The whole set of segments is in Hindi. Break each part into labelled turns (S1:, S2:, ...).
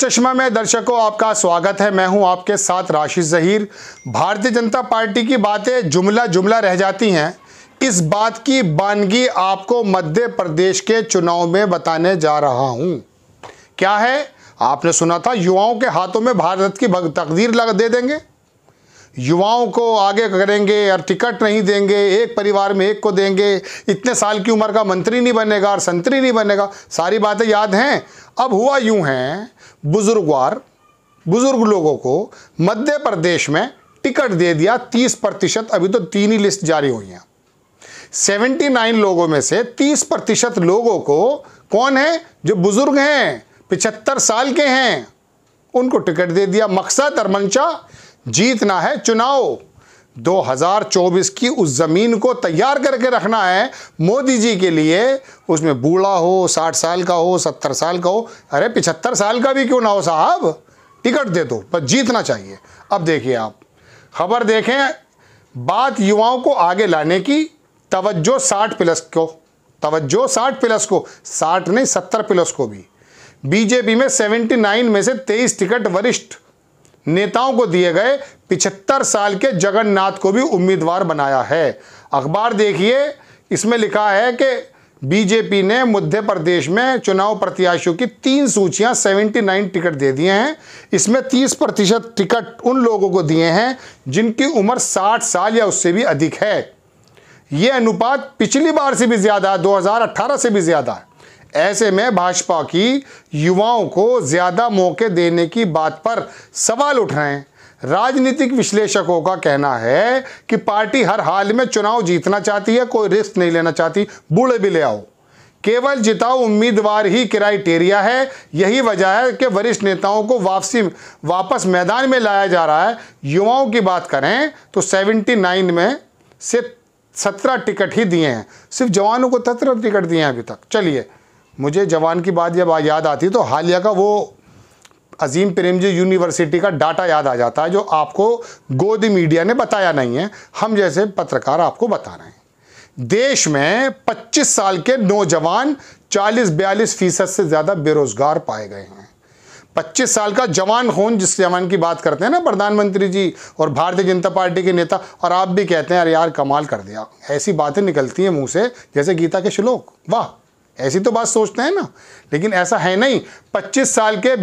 S1: चश्मा में दर्शकों आपका स्वागत है मैं हूं आपके साथ राशि जहीर भारतीय जनता पार्टी की बातें जुमला जुमला रह जाती हैं इस बात की बानगी आपको मध्य प्रदेश के चुनाव में बताने जा रहा हूं क्या है आपने सुना था युवाओं के हाथों में भारत की तकदीर लग दे देंगे युवाओं को आगे करेंगे और टिकट नहीं देंगे एक परिवार में एक को देंगे इतने साल की उम्र का मंत्री नहीं बनेगा और संतरी नहीं बनेगा सारी बातें याद हैं अब हुआ यूं है बुजुर्गवार बुजुर्ग लोगों को मध्य प्रदेश में टिकट दे दिया 30 प्रतिशत अभी तो तीन ही लिस्ट जारी हुई हैं 79 लोगों में से 30 प्रतिशत लोगों को कौन है जो बुजुर्ग हैं पिछहत्तर साल के हैं उनको टिकट दे दिया मकसद और मंशा जीतना है चुनाव 2024 की उस ज़मीन को तैयार करके रखना है मोदी जी के लिए उसमें बूढ़ा हो 60 साल का हो 70 साल का हो अरे 75 साल का भी क्यों ना हो साहब टिकट दे दो पर जीतना चाहिए अब देखिए आप खबर देखें बात युवाओं को आगे लाने की तवज्जो 60 प्लस को तवज्जो 60 प्लस को 60 नहीं 70 प्लस को भी बीजेपी में 79 में से 23 टिकट वरिष्ठ नेताओं को दिए गए पिछहत्तर साल के जगन्नाथ को भी उम्मीदवार बनाया है अखबार देखिए इसमें लिखा है कि बीजेपी ने मध्य प्रदेश में चुनाव प्रत्याशियों की तीन सूचियां 79 टिकट दे दिए हैं इसमें 30 प्रतिशत टिकट उन लोगों को दिए हैं जिनकी उम्र 60 साल या उससे भी अधिक है ये अनुपात पिछली बार से भी ज़्यादा है 2018 से भी ज़्यादा है ऐसे में भाजपा की युवाओं को ज़्यादा मौके देने की बात पर सवाल उठ रहे हैं राजनीतिक विश्लेषकों का कहना है कि पार्टी हर हाल में चुनाव जीतना चाहती है कोई रिस्क नहीं लेना चाहती बूढ़े भी ले आओ केवल जिताओ उम्मीदवार ही क्राइटेरिया है यही वजह है कि वरिष्ठ नेताओं को वापसी वापस मैदान में लाया जा रहा है युवाओं की बात करें तो 79 में से सत्रह टिकट ही दिए हैं सिर्फ जवानों को सत्रह टिकट दिए हैं अभी तक चलिए मुझे जवान की बात जब याद आती तो हालिया का वो अजीम प्रेमजी यूनिवर्सिटी का डाटा याद आ जाता है जो आपको गोदी मीडिया ने बताया नहीं है हम जैसे पत्रकार आपको बता रहे हैं देश में 25 साल के नौजवान 40 बयालीस फीसद से ज़्यादा बेरोजगार पाए गए हैं 25 साल का जवान खून जिस जवान की बात करते हैं ना प्रधानमंत्री जी और भारतीय जनता पार्टी के नेता और आप भी कहते हैं अरे यार कमाल कर दिया ऐसी बातें निकलती हैं मुंह से जैसे गीता के श्लोक वाह ऐसी तो बात सोचते हैं ना लेकिन ऐसा है नहीं 25 साल के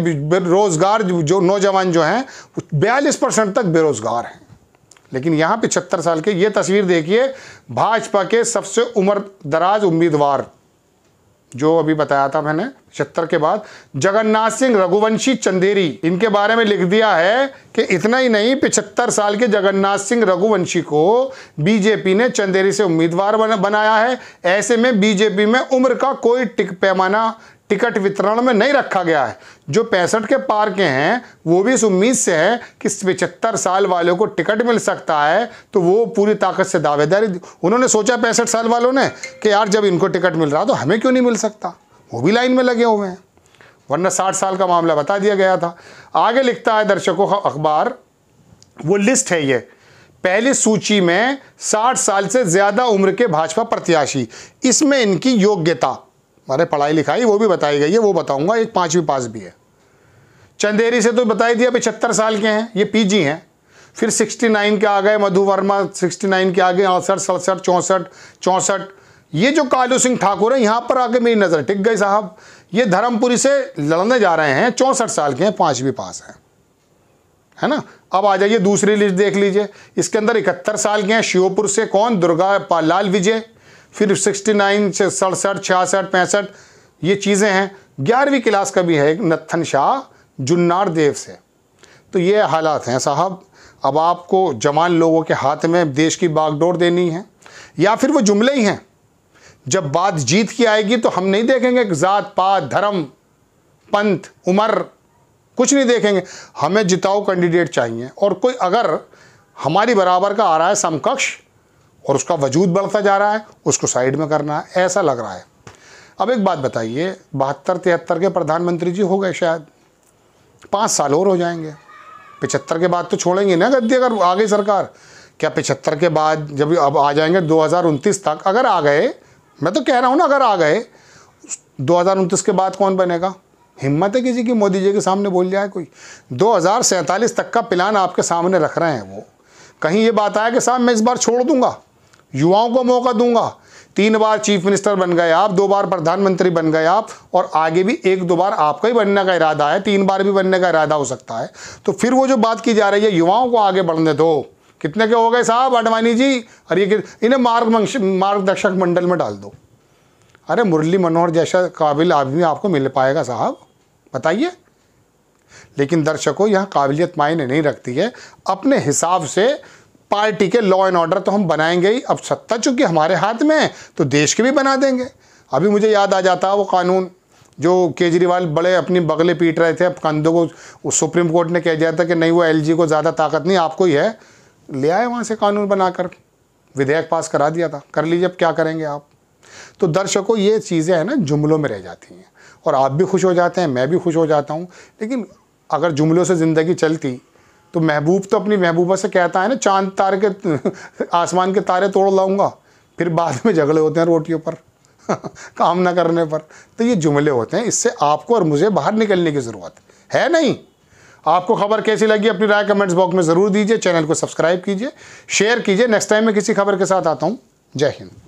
S1: रोज़गार जो नौजवान जो हैं बयालीस परसेंट तक बेरोज़गार हैं लेकिन यहाँ पिछहत्तर साल के ये तस्वीर देखिए भाजपा के सबसे उम्र दराज उम्मीदवार जो अभी बताया था मैंने पचहत्तर के बाद जगन्नाथ सिंह रघुवंशी चंदेरी इनके बारे में लिख दिया है कि इतना ही नहीं पिछहत्तर साल के जगन्नाथ सिंह रघुवंशी को बीजेपी ने चंदेरी से उम्मीदवार बनाया है ऐसे में बीजेपी में उम्र का कोई टिक पैमाना टिकट वितरण में नहीं रखा गया है जो पैंसठ के पार के हैं वो भी इस उम्मीद से है कि पिचहत्तर साल वालों को टिकट मिल सकता है तो वो पूरी ताकत से दावेदारी उन्होंने सोचा पैंसठ साल वालों ने कि यार जब इनको टिकट मिल रहा तो हमें क्यों नहीं मिल सकता वो भी लाइन में लगे हुए हैं वरना साठ साल का मामला बता दिया गया था आगे लिखता है दर्शकों का अखबार वो लिस्ट है ये पहली सूची में 60 साल से ज़्यादा उम्र के भाजपा प्रत्याशी इसमें इनकी योग्यता अरे पढ़ाई लिखाई वो भी बताई गई है वो बताऊँगा एक पाँचवीं पास भी है चंदेरी से तो बताई दिया पिछहत्तर साल के हैं ये पीजी हैं फिर 69 के आ गए मधु वर्मा 69 के आ गए अड़सठ सड़सठ चौंसठ चौंसठ ये जो कालू सिंह ठाकुर है यहाँ पर आके मेरी नज़र टिक गई साहब ये धर्मपुरी से लड़ने जा रहे हैं चौंसठ साल के हैं पाँचवीं पास हैं है ना अब आ जाइए दूसरी लिस्ट देख लीजिए इसके अंदर इकहत्तर साल के हैं श्योपुर से कौन दुर्गा लाल विजय फिर 69 से सड़सठ छियासठ पैंसठ ये चीज़ें हैं ग्यारहवीं क्लास का भी है एक नत्थन शाह जुन्नार देव से तो ये हालात हैं साहब अब आपको जवान लोगों के हाथ में देश की बागडोर देनी है या फिर वो जुमले ही हैं जब बात जीत की आएगी तो हम नहीं देखेंगे ज़ात पात धर्म पंथ उम्र कुछ नहीं देखेंगे हमें जिताओ कैंडिडेट चाहिए और कोई अगर हमारी बराबर का आ रहा है समकक्ष और उसका वजूद बढ़ता जा रहा है उसको साइड में करना है ऐसा लग रहा है अब एक बात बताइए बहत्तर तिहत्तर के प्रधानमंत्री जी हो गए शायद पाँच साल और हो जाएंगे पिछहत्तर के बाद तो छोड़ेंगे ना गद्दी अगर आ गई सरकार क्या पिछहत्तर के बाद जब अब आ जाएंगे दो तक अगर आ गए मैं तो कह रहा हूँ ना अगर आ गए दो के बाद कौन बनेगा हिम्मत है किसी की मोदी जी के सामने बोल जाए कोई दो तक का प्लान आपके सामने रख रहे हैं वो कहीं ये बात आया कि साहब मैं इस बार छोड़ दूंगा युवाओं को मौका दूंगा तीन बार चीफ मिनिस्टर बन गए आप दो बार प्रधानमंत्री बन गए आप और आगे भी एक दो बार आपका ही बनने का इरादा है तीन बार भी बनने का इरादा हो सकता है तो फिर वो जो बात की जा रही है युवाओं को आगे बढ़ने दो कितने के हो गए साहब अडवाणी जी अरे ये इन्हें मार्ग मार्गदर्शक मंडल में डाल दो अरे मुरली मनोहर जैसा काबिल आदमी आपको मिल पाएगा साहब बताइए लेकिन दर्शकों यहाँ काबिलियत मायने नहीं रखती है अपने हिसाब से पार्टी के लॉ एंड ऑर्डर तो हम बनाएंगे ही अब सत्ता चूंकि हमारे हाथ में है तो देश के भी बना देंगे अभी मुझे याद आ जाता है वो कानून जो केजरीवाल बड़े अपनी बगले पीट रहे थे अब कंधों को सुप्रीम कोर्ट ने कह दिया था कि नहीं वो एलजी को ज़्यादा ताकत नहीं आपको ही है ले आए वहाँ से कानून बनाकर विधेयक पास करा दिया था कर लीजिए अब क्या करेंगे आप तो दर्शकों ये चीज़ें हैं ना जुमलों में रह जाती हैं और आप भी खुश हो जाते हैं मैं भी खुश हो जाता हूँ लेकिन अगर जुमलों से ज़िंदगी चलती तो महबूब तो अपनी महबूबा से कहता है ना चांद तारे के आसमान के तारे तोड़ लाऊंगा फिर बाद में झगड़े होते हैं रोटियों पर काम ना करने पर तो ये जुमले होते हैं इससे आपको और मुझे बाहर निकलने की ज़रूरत है नहीं आपको खबर कैसी लगी अपनी राय कमेंट्स बॉक्स में ज़रूर दीजिए चैनल को सब्सक्राइब कीजिए शेयर कीजिए नेक्स्ट टाइम मैं किसी खबर के साथ आता हूँ जय हिंद